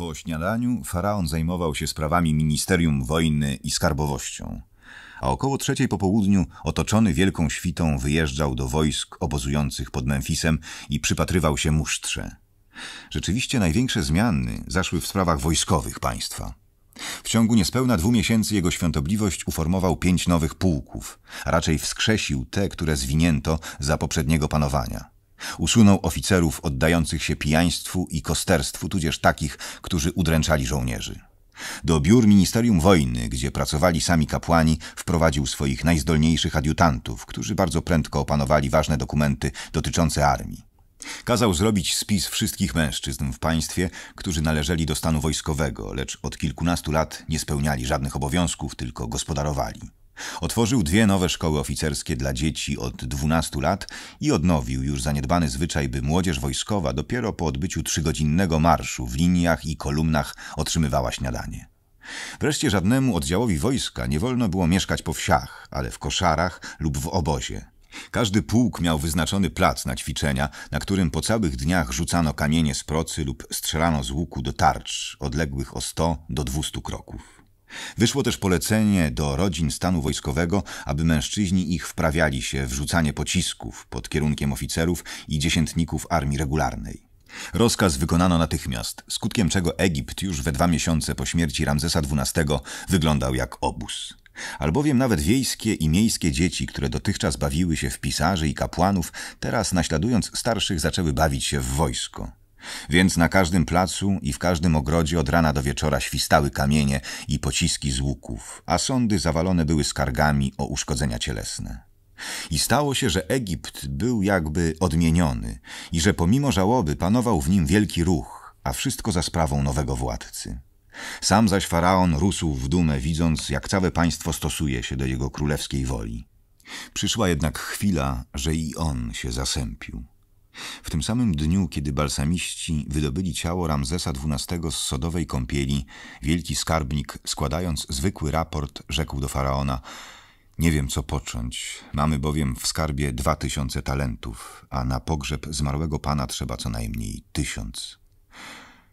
Po śniadaniu faraon zajmował się sprawami Ministerium Wojny i Skarbowością, a około trzeciej po południu otoczony wielką świtą wyjeżdżał do wojsk obozujących pod Memfisem i przypatrywał się musztrze. Rzeczywiście największe zmiany zaszły w sprawach wojskowych państwa. W ciągu niespełna dwóch miesięcy jego świątobliwość uformował pięć nowych pułków, a raczej wskrzesił te, które zwinięto za poprzedniego panowania. Usunął oficerów oddających się pijaństwu i kosterstwu, tudzież takich, którzy udręczali żołnierzy. Do biur Ministerium Wojny, gdzie pracowali sami kapłani, wprowadził swoich najzdolniejszych adiutantów, którzy bardzo prędko opanowali ważne dokumenty dotyczące armii. Kazał zrobić spis wszystkich mężczyzn w państwie, którzy należeli do stanu wojskowego, lecz od kilkunastu lat nie spełniali żadnych obowiązków, tylko gospodarowali. Otworzył dwie nowe szkoły oficerskie dla dzieci od 12 lat i odnowił już zaniedbany zwyczaj, by młodzież wojskowa dopiero po odbyciu trzygodzinnego marszu w liniach i kolumnach otrzymywała śniadanie. Wreszcie żadnemu oddziałowi wojska nie wolno było mieszkać po wsiach, ale w koszarach lub w obozie. Każdy pułk miał wyznaczony plac na ćwiczenia, na którym po całych dniach rzucano kamienie z procy lub strzelano z łuku do tarcz odległych o 100 do 200 kroków. Wyszło też polecenie do rodzin stanu wojskowego, aby mężczyźni ich wprawiali się w rzucanie pocisków pod kierunkiem oficerów i dziesiętników armii regularnej. Rozkaz wykonano natychmiast, skutkiem czego Egipt już we dwa miesiące po śmierci Ramzesa XII wyglądał jak obóz. Albowiem nawet wiejskie i miejskie dzieci, które dotychczas bawiły się w pisarzy i kapłanów, teraz naśladując starszych zaczęły bawić się w wojsko. Więc na każdym placu i w każdym ogrodzie od rana do wieczora świstały kamienie i pociski z łuków, a sądy zawalone były skargami o uszkodzenia cielesne. I stało się, że Egipt był jakby odmieniony i że pomimo żałoby panował w nim wielki ruch, a wszystko za sprawą nowego władcy. Sam zaś faraon rósł w dumę, widząc, jak całe państwo stosuje się do jego królewskiej woli. Przyszła jednak chwila, że i on się zasępił. W tym samym dniu, kiedy balsamiści wydobyli ciało Ramzesa XII z sodowej kąpieli, wielki skarbnik, składając zwykły raport, rzekł do faraona: Nie wiem, co począć. Mamy bowiem w skarbie dwa tysiące talentów, a na pogrzeb zmarłego pana trzeba co najmniej tysiąc.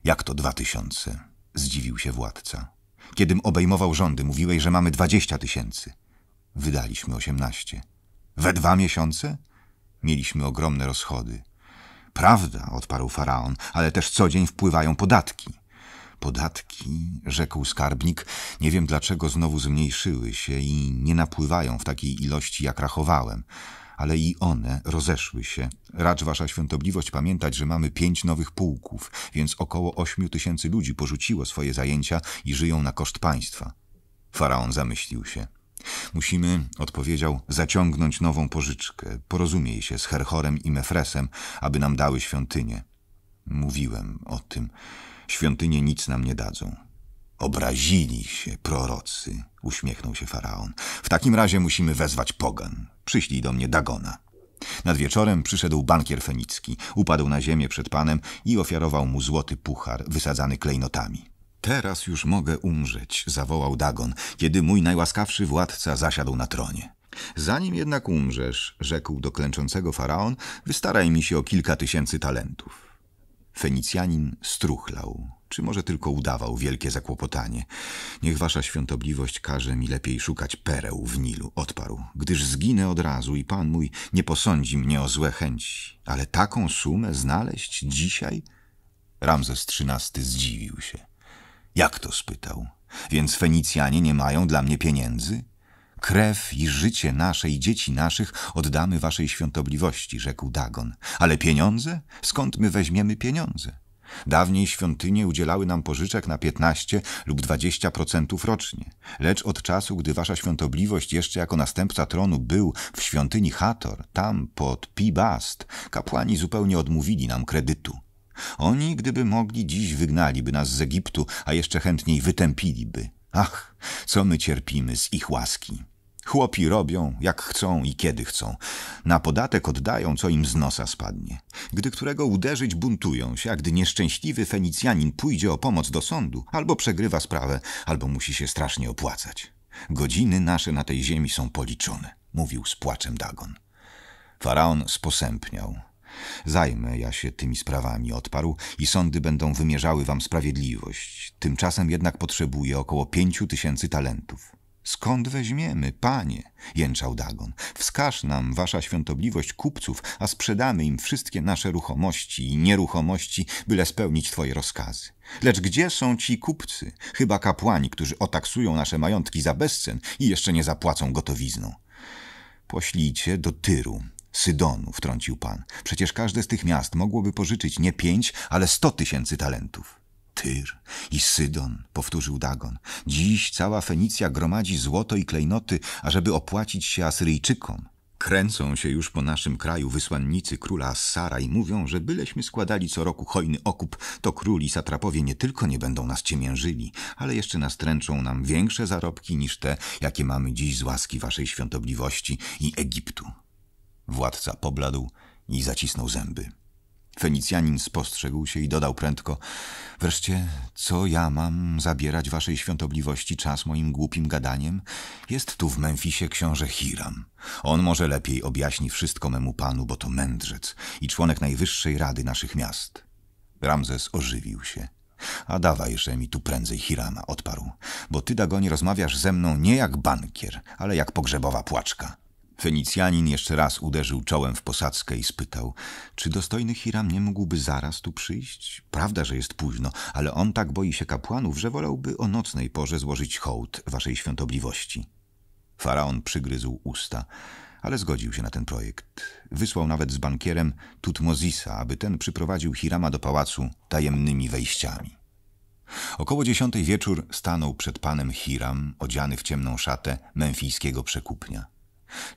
Jak to dwa tysiące? zdziwił się władca. Kiedym obejmował rządy, mówiłeś, że mamy dwadzieścia tysięcy. Wydaliśmy osiemnaście. We dwa miesiące? Mieliśmy ogromne rozchody. Prawda, odparł faraon, ale też co dzień wpływają podatki. Podatki, rzekł skarbnik, nie wiem dlaczego znowu zmniejszyły się i nie napływają w takiej ilości, jak rachowałem. Ale i one rozeszły się. Racz wasza świątobliwość pamiętać, że mamy pięć nowych pułków, więc około ośmiu tysięcy ludzi porzuciło swoje zajęcia i żyją na koszt państwa. Faraon zamyślił się. Musimy, odpowiedział, zaciągnąć nową pożyczkę. Porozumiej się z Herhorem i Mefresem, aby nam dały świątynię. Mówiłem o tym. Świątynie nic nam nie dadzą. Obrazili się prorocy, uśmiechnął się faraon. W takim razie musimy wezwać pogan. Przyślij do mnie Dagona. Nad wieczorem przyszedł bankier fenicki, upadł na ziemię przed panem i ofiarował mu złoty puchar wysadzany klejnotami. Teraz już mogę umrzeć, zawołał Dagon, kiedy mój najłaskawszy władca zasiadł na tronie. Zanim jednak umrzesz, rzekł do klęczącego faraon, wystaraj mi się o kilka tysięcy talentów. Fenicjanin struchlał, czy może tylko udawał wielkie zakłopotanie. Niech wasza świątobliwość każe mi lepiej szukać pereł w Nilu, odparł, gdyż zginę od razu i pan mój nie posądzi mnie o złe chęci. Ale taką sumę znaleźć dzisiaj? Ramzes XIII zdziwił się. Jak to spytał? Więc Fenicjanie nie mają dla mnie pieniędzy? Krew i życie nasze i dzieci naszych oddamy waszej świątobliwości, rzekł Dagon. Ale pieniądze? Skąd my weźmiemy pieniądze? Dawniej świątynie udzielały nam pożyczek na 15 lub 20% rocznie, lecz od czasu, gdy wasza świątobliwość jeszcze jako następca tronu był w świątyni Hator, tam pod Pi-Bast, kapłani zupełnie odmówili nam kredytu. Oni, gdyby mogli, dziś wygnaliby nas z Egiptu, a jeszcze chętniej wytępiliby. Ach, co my cierpimy z ich łaski. Chłopi robią, jak chcą i kiedy chcą. Na podatek oddają, co im z nosa spadnie. Gdy którego uderzyć, buntują się, a gdy nieszczęśliwy Fenicjanin pójdzie o pomoc do sądu, albo przegrywa sprawę, albo musi się strasznie opłacać. Godziny nasze na tej ziemi są policzone, mówił z płaczem Dagon. Faraon sposępniał, Zajmę ja się tymi sprawami, odparł, i sądy będą wymierzały wam sprawiedliwość. Tymczasem jednak potrzebuję około pięciu tysięcy talentów. Skąd weźmiemy, panie? jęczał Dagon. Wskaż nam, wasza świątobliwość, kupców, a sprzedamy im wszystkie nasze ruchomości i nieruchomości, byle spełnić twoje rozkazy. Lecz gdzie są ci kupcy? Chyba kapłani, którzy otaksują nasze majątki za bezcen i jeszcze nie zapłacą gotowizną. Poślijcie do Tyru, Sydonu, wtrącił pan. Przecież każde z tych miast mogłoby pożyczyć nie pięć, ale sto tysięcy talentów. Tyr i Sydon, powtórzył Dagon. Dziś cała Fenicja gromadzi złoto i klejnoty, ażeby opłacić się Asyryjczykom. Kręcą się już po naszym kraju wysłannicy króla Assara i mówią, że byleśmy składali co roku hojny okup, to króli satrapowie nie tylko nie będą nas ciemiężyli, ale jeszcze nastręczą nam większe zarobki niż te, jakie mamy dziś z łaski waszej świątobliwości i Egiptu. Władca pobladł i zacisnął zęby. Fenicjanin spostrzegł się i dodał prędko – Wreszcie, co ja mam zabierać waszej świątobliwości czas moim głupim gadaniem? Jest tu w Memfisie książę Hiram. On może lepiej objaśni wszystko memu panu, bo to mędrzec i członek najwyższej rady naszych miast. Ramzes ożywił się. A dawajże mi tu prędzej Hirama, odparł, bo ty, Dagonie, rozmawiasz ze mną nie jak bankier, ale jak pogrzebowa płaczka. Fenicjanin jeszcze raz uderzył czołem w posadzkę i spytał, czy dostojny Hiram nie mógłby zaraz tu przyjść? Prawda, że jest późno, ale on tak boi się kapłanów, że wolałby o nocnej porze złożyć hołd waszej świątobliwości. Faraon przygryzł usta, ale zgodził się na ten projekt. Wysłał nawet z bankierem Tutmozisa, aby ten przyprowadził Hirama do pałacu tajemnymi wejściami. Około dziesiątej wieczór stanął przed panem Hiram, odziany w ciemną szatę memfijskiego przekupnia.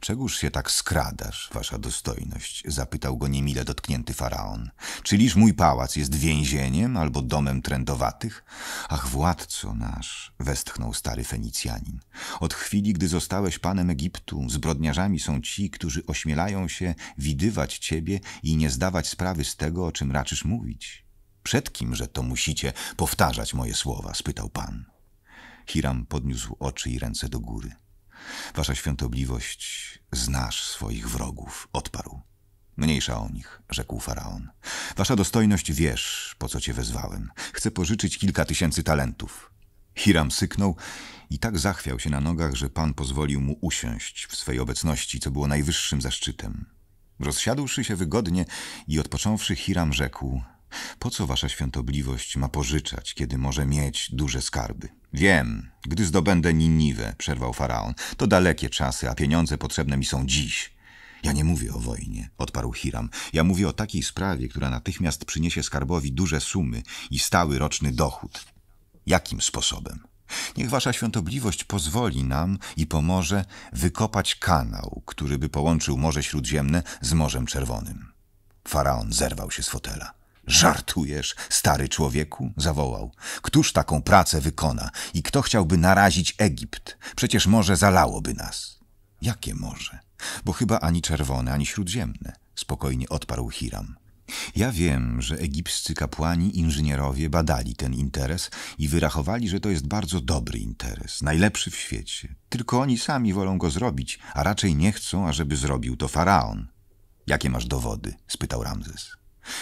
Czegóż się tak skradasz, wasza dostojność? zapytał go niemile dotknięty faraon. Czyliż mój pałac jest więzieniem albo domem trędowatych? Ach, władco nasz, westchnął stary Fenicjanin. Od chwili, gdy zostałeś panem Egiptu, zbrodniarzami są ci, którzy ośmielają się widywać ciebie i nie zdawać sprawy z tego, o czym raczysz mówić. Przed kimże to musicie powtarzać moje słowa? spytał pan. Hiram podniósł oczy i ręce do góry. Wasza świątobliwość, znasz swoich wrogów, odparł. Mniejsza o nich, rzekł faraon. Wasza dostojność wiesz, po co cię wezwałem. Chcę pożyczyć kilka tysięcy talentów. Hiram syknął i tak zachwiał się na nogach, że pan pozwolił mu usiąść w swej obecności, co było najwyższym zaszczytem. Rozsiadłszy się wygodnie i odpocząwszy, Hiram rzekł – po co wasza świątobliwość ma pożyczać, kiedy może mieć duże skarby? Wiem, gdy zdobędę Niniwę, przerwał faraon, to dalekie czasy, a pieniądze potrzebne mi są dziś. Ja nie mówię o wojnie, odparł Hiram. Ja mówię o takiej sprawie, która natychmiast przyniesie skarbowi duże sumy i stały roczny dochód. Jakim sposobem? Niech wasza świątobliwość pozwoli nam i pomoże wykopać kanał, który by połączył Morze Śródziemne z Morzem Czerwonym. Faraon zerwał się z fotela. Żartujesz, stary człowieku? zawołał. Któż taką pracę wykona i kto chciałby narazić Egipt? Przecież morze zalałoby nas. Jakie morze? Bo chyba ani czerwone, ani śródziemne, spokojnie odparł Hiram. Ja wiem, że egipscy kapłani, inżynierowie badali ten interes i wyrachowali, że to jest bardzo dobry interes, najlepszy w świecie. Tylko oni sami wolą go zrobić, a raczej nie chcą, ażeby zrobił to faraon. Jakie masz dowody? spytał Ramzes.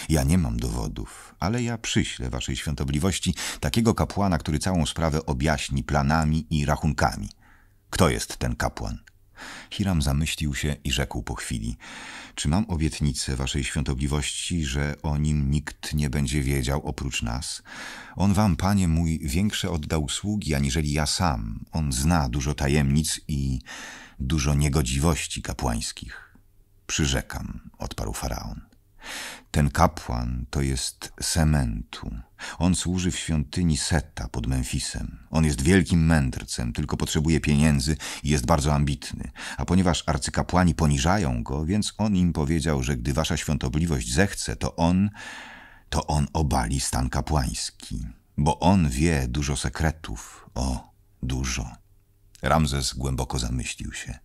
Ja nie mam dowodów, ale ja przyślę waszej świątobliwości takiego kapłana, który całą sprawę objaśni planami i rachunkami. Kto jest ten kapłan? Hiram zamyślił się i rzekł po chwili: Czy mam obietnicę waszej świątobliwości, że o nim nikt nie będzie wiedział oprócz nas? On wam, panie mój, większe oddał sługi aniżeli ja sam. On zna dużo tajemnic i dużo niegodziwości kapłańskich. Przyrzekam, odparł faraon. Ten kapłan to jest Sementu. On służy w świątyni Seta pod Memfisem. On jest wielkim mędrcem, tylko potrzebuje pieniędzy i jest bardzo ambitny. A ponieważ arcykapłani poniżają go, więc on im powiedział, że gdy wasza świątobliwość zechce, to on, to on obali stan kapłański. Bo on wie dużo sekretów. O, dużo. Ramzes głęboko zamyślił się.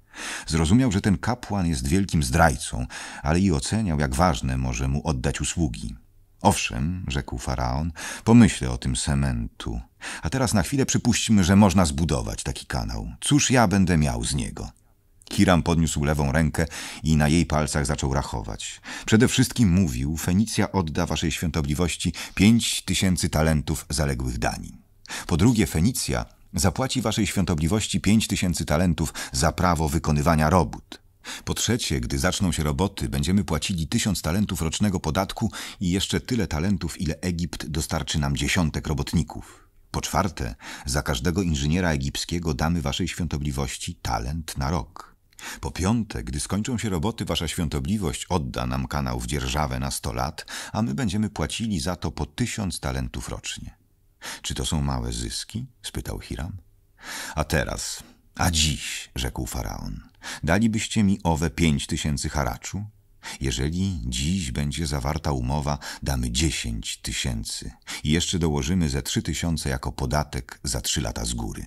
Zrozumiał, że ten kapłan jest wielkim zdrajcą, ale i oceniał, jak ważne może mu oddać usługi. Owszem, rzekł faraon, pomyślę o tym sementu. A teraz na chwilę przypuśćmy, że można zbudować taki kanał. Cóż ja będę miał z niego? Hiram podniósł lewą rękę i na jej palcach zaczął rachować. Przede wszystkim mówił, Fenicja odda waszej świątobliwości pięć tysięcy talentów zaległych danin. Po drugie, Fenicja Zapłaci waszej świątobliwości pięć tysięcy talentów za prawo wykonywania robót. Po trzecie, gdy zaczną się roboty, będziemy płacili tysiąc talentów rocznego podatku i jeszcze tyle talentów, ile Egipt dostarczy nam dziesiątek robotników. Po czwarte, za każdego inżyniera egipskiego damy waszej świątobliwości talent na rok. Po piąte, gdy skończą się roboty, wasza świątobliwość odda nam kanał w dzierżawę na 100 lat, a my będziemy płacili za to po tysiąc talentów rocznie. Czy to są małe zyski? spytał Hiram. A teraz, a dziś, rzekł faraon, dalibyście mi owe pięć tysięcy haraczu? Jeżeli dziś będzie zawarta umowa, damy dziesięć tysięcy i jeszcze dołożymy ze trzy tysiące jako podatek za trzy lata z góry.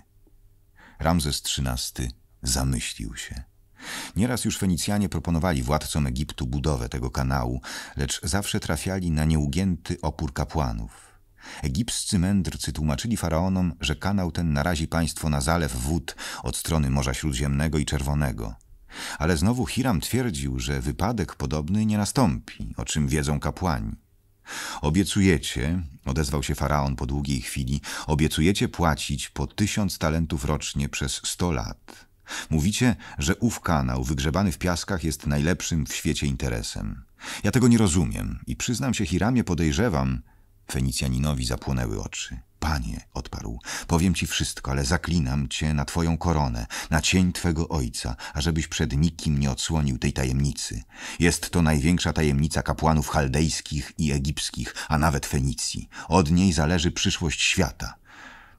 Ramzes XIII zamyślił się. Nieraz już Fenicjanie proponowali władcom Egiptu budowę tego kanału, lecz zawsze trafiali na nieugięty opór kapłanów. Egipscy mędrcy tłumaczyli faraonom, że kanał ten narazi państwo na zalew wód od strony Morza Śródziemnego i Czerwonego. Ale znowu Hiram twierdził, że wypadek podobny nie nastąpi, o czym wiedzą kapłani. Obiecujecie, odezwał się faraon po długiej chwili, obiecujecie płacić po tysiąc talentów rocznie przez sto lat. Mówicie, że ów kanał wygrzebany w piaskach jest najlepszym w świecie interesem. Ja tego nie rozumiem i przyznam się Hiramie podejrzewam, Fenicjaninowi zapłonęły oczy. Panie, odparł, powiem ci wszystko, ale zaklinam cię na twoją koronę, na cień twego ojca, ażebyś przed nikim nie odsłonił tej tajemnicy. Jest to największa tajemnica kapłanów chaldejskich i egipskich, a nawet Fenicji. Od niej zależy przyszłość świata.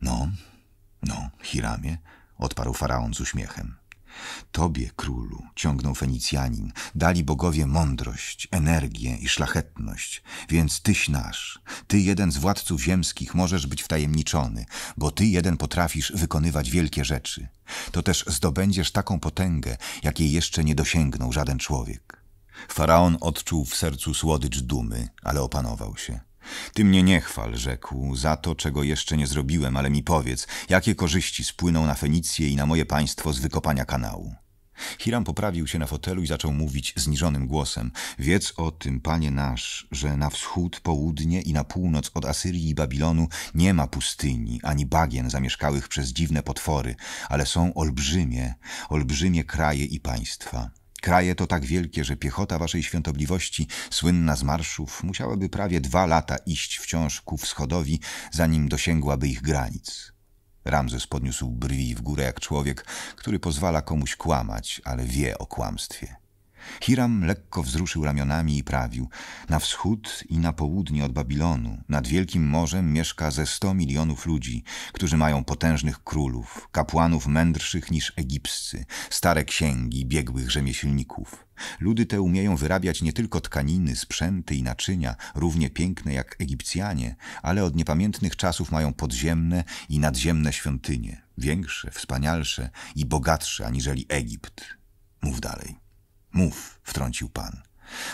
No, no, Hiramie, odparł faraon z uśmiechem. Tobie, królu, ciągnął Fenicjanin, dali bogowie mądrość, energię i szlachetność, więc Tyś nasz, Ty jeden z władców ziemskich możesz być wtajemniczony, bo Ty jeden potrafisz wykonywać wielkie rzeczy. To też zdobędziesz taką potęgę, jakiej jeszcze nie dosięgnął żaden człowiek. Faraon odczuł w sercu słodycz dumy, ale opanował się. Ty mnie nie chwal, rzekł, za to, czego jeszcze nie zrobiłem, ale mi powiedz, jakie korzyści spłyną na Fenicję i na moje państwo z wykopania kanału. Hiram poprawił się na fotelu i zaczął mówić zniżonym głosem. Wiedz o tym, panie nasz, że na wschód, południe i na północ od Asyrii i Babilonu nie ma pustyni ani bagien zamieszkałych przez dziwne potwory, ale są olbrzymie, olbrzymie kraje i państwa. Kraje to tak wielkie, że piechota waszej świątobliwości, słynna z marszów, musiałaby prawie dwa lata iść wciąż ku wschodowi, zanim dosięgłaby ich granic. Ramzes podniósł brwi w górę jak człowiek, który pozwala komuś kłamać, ale wie o kłamstwie. Hiram lekko wzruszył ramionami i prawił. Na wschód i na południe od Babilonu, nad Wielkim Morzem mieszka ze sto milionów ludzi, którzy mają potężnych królów, kapłanów mędrszych niż egipscy, stare księgi, biegłych rzemieślników. Ludy te umieją wyrabiać nie tylko tkaniny, sprzęty i naczynia, równie piękne jak Egipcjanie, ale od niepamiętnych czasów mają podziemne i nadziemne świątynie, większe, wspanialsze i bogatsze aniżeli Egipt. Mów dalej. Mów, wtrącił pan.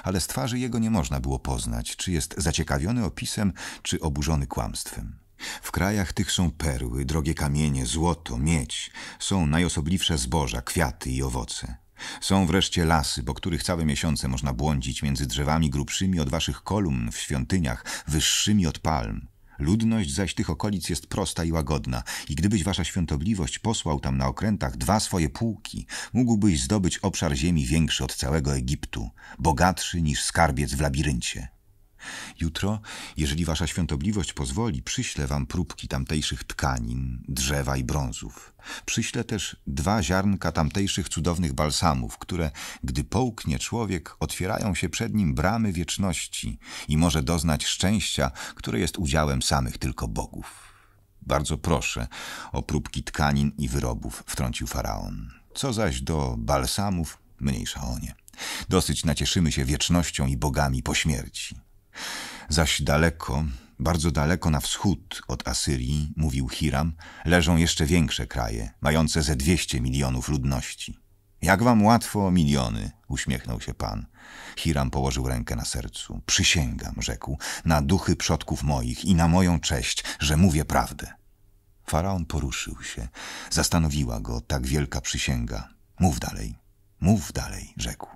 Ale z twarzy jego nie można było poznać, czy jest zaciekawiony opisem, czy oburzony kłamstwem. W krajach tych są perły, drogie kamienie, złoto, miedź. Są najosobliwsze zboża, kwiaty i owoce. Są wreszcie lasy, po których całe miesiące można błądzić między drzewami grubszymi od waszych kolumn w świątyniach, wyższymi od palm. Ludność zaś tych okolic jest prosta i łagodna i gdybyś wasza świątobliwość posłał tam na okrętach dwa swoje pułki, mógłbyś zdobyć obszar ziemi większy od całego Egiptu, bogatszy niż skarbiec w labiryncie. Jutro, jeżeli wasza świątobliwość pozwoli, przyślę wam próbki tamtejszych tkanin, drzewa i brązów. Przyślę też dwa ziarnka tamtejszych cudownych balsamów, które, gdy połknie człowiek, otwierają się przed nim bramy wieczności i może doznać szczęścia, które jest udziałem samych tylko bogów. Bardzo proszę o próbki tkanin i wyrobów, wtrącił faraon. Co zaś do balsamów, mniejsza o nie. Dosyć nacieszymy się wiecznością i bogami po śmierci. Zaś daleko, bardzo daleko na wschód od Asyrii, mówił Hiram, leżą jeszcze większe kraje, mające ze dwieście milionów ludności. Jak wam łatwo o miliony, uśmiechnął się pan. Hiram położył rękę na sercu. Przysięgam, rzekł, na duchy przodków moich i na moją cześć, że mówię prawdę. Faraon poruszył się. Zastanowiła go tak wielka przysięga. Mów dalej, mów dalej, rzekł.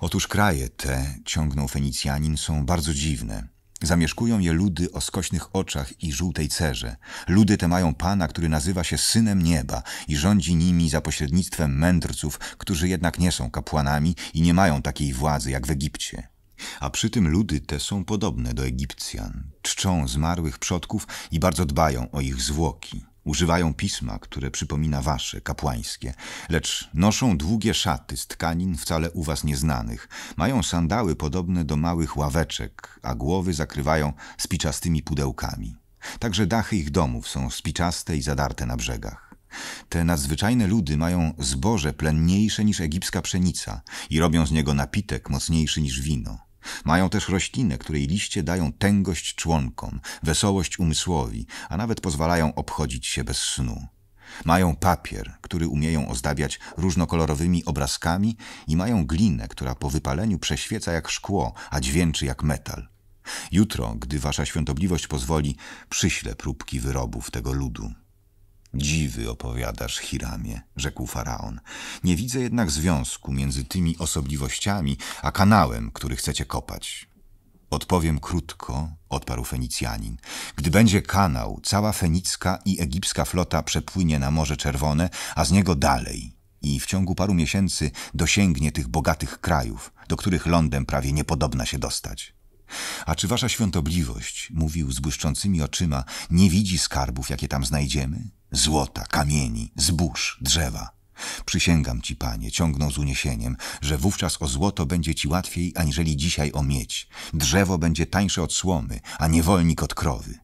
Otóż kraje te, ciągnął Fenicjanin, są bardzo dziwne. Zamieszkują je ludy o skośnych oczach i żółtej cerze. Ludy te mają pana, który nazywa się synem nieba i rządzi nimi za pośrednictwem mędrców, którzy jednak nie są kapłanami i nie mają takiej władzy jak w Egipcie. A przy tym ludy te są podobne do Egipcjan. Czczą zmarłych przodków i bardzo dbają o ich zwłoki. Używają pisma, które przypomina wasze, kapłańskie, lecz noszą długie szaty z tkanin wcale u was nieznanych. Mają sandały podobne do małych ławeczek, a głowy zakrywają spiczastymi pudełkami. Także dachy ich domów są spiczaste i zadarte na brzegach. Te nadzwyczajne ludy mają zboże plenniejsze niż egipska pszenica i robią z niego napitek mocniejszy niż wino. Mają też roślinę, której liście dają tęgość członkom, wesołość umysłowi, a nawet pozwalają obchodzić się bez snu. Mają papier, który umieją ozdabiać różnokolorowymi obrazkami i mają glinę, która po wypaleniu prześwieca jak szkło, a dźwięczy jak metal. Jutro, gdy wasza świątobliwość pozwoli, przyślę próbki wyrobów tego ludu. Dziwy opowiadasz, Hiramie, rzekł faraon. Nie widzę jednak związku między tymi osobliwościami a kanałem, który chcecie kopać. Odpowiem krótko, odparł Fenicjanin. Gdy będzie kanał, cała fenicka i egipska flota przepłynie na Morze Czerwone, a z niego dalej i w ciągu paru miesięcy dosięgnie tych bogatych krajów, do których lądem prawie niepodobna się dostać. A czy wasza świątobliwość, mówił z błyszczącymi oczyma, nie widzi skarbów, jakie tam znajdziemy? złota, kamieni, zbóż, drzewa. Przysięgam ci, panie, ciągnął z uniesieniem, że wówczas o złoto będzie ci łatwiej aniżeli dzisiaj o miedź. Drzewo będzie tańsze od słomy, a niewolnik od krowy.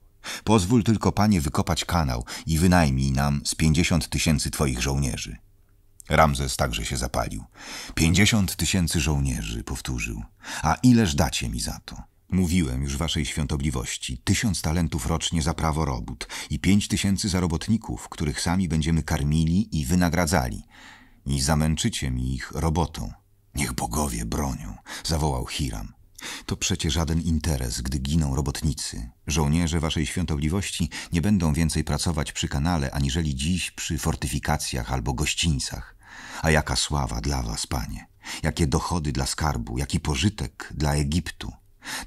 Pozwól tylko, panie, wykopać kanał i wynajmij nam z pięćdziesiąt tysięcy twoich żołnierzy. Ramzes także się zapalił. Pięćdziesiąt tysięcy żołnierzy, powtórzył. A ileż dacie mi za to? Mówiłem już waszej świątobliwości, tysiąc talentów rocznie za prawo robót i pięć tysięcy za robotników, których sami będziemy karmili i wynagradzali. I zamęczycie mi ich robotą. Niech bogowie bronią, zawołał Hiram. To przecie żaden interes, gdy giną robotnicy. Żołnierze waszej świątobliwości nie będą więcej pracować przy kanale, aniżeli dziś przy fortyfikacjach albo gościńcach. A jaka sława dla was, panie! Jakie dochody dla skarbu, jaki pożytek dla Egiptu!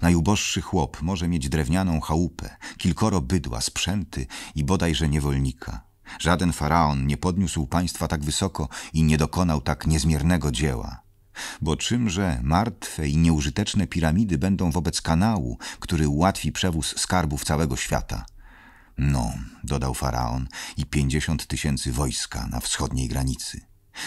Najuboższy chłop może mieć drewnianą chałupę, kilkoro bydła, sprzęty i bodajże niewolnika. Żaden faraon nie podniósł państwa tak wysoko i nie dokonał tak niezmiernego dzieła. Bo czymże martwe i nieużyteczne piramidy będą wobec kanału, który ułatwi przewóz skarbów całego świata? No, dodał faraon, i pięćdziesiąt tysięcy wojska na wschodniej granicy.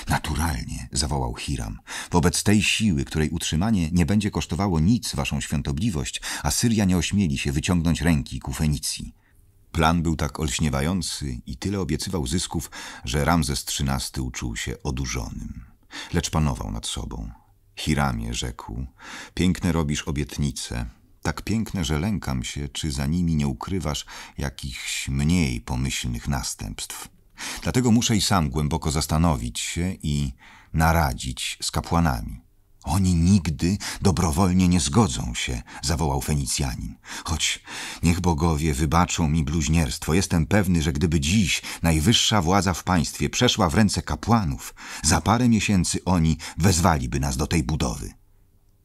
Naturalnie, zawołał Hiram, wobec tej siły, której utrzymanie nie będzie kosztowało nic waszą świątobliwość, a Syria nie ośmieli się wyciągnąć ręki ku Fenicji. Plan był tak olśniewający i tyle obiecywał zysków, że Ramzes XIII uczuł się odurzonym. Lecz panował nad sobą. Hiramie rzekł, piękne robisz obietnice, tak piękne, że lękam się, czy za nimi nie ukrywasz jakichś mniej pomyślnych następstw. Dlatego muszę i sam głęboko zastanowić się i naradzić z kapłanami. Oni nigdy dobrowolnie nie zgodzą się, zawołał Fenicjanin. Choć niech bogowie wybaczą mi bluźnierstwo, jestem pewny, że gdyby dziś najwyższa władza w państwie przeszła w ręce kapłanów, za parę miesięcy oni wezwaliby nas do tej budowy.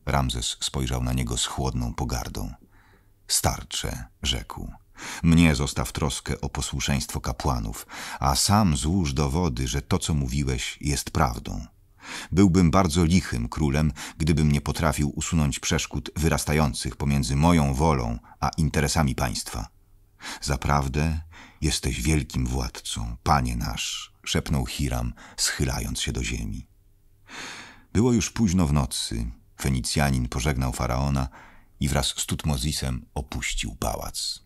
Ramzes spojrzał na niego z chłodną pogardą. Starcze, rzekł. Mnie zostaw troskę o posłuszeństwo kapłanów, a sam złóż dowody, że to, co mówiłeś, jest prawdą. Byłbym bardzo lichym królem, gdybym nie potrafił usunąć przeszkód wyrastających pomiędzy moją wolą a interesami państwa. Zaprawdę jesteś wielkim władcą, panie nasz, szepnął Hiram, schylając się do ziemi. Było już późno w nocy. Fenicjanin pożegnał faraona i wraz z Tutmozisem opuścił pałac.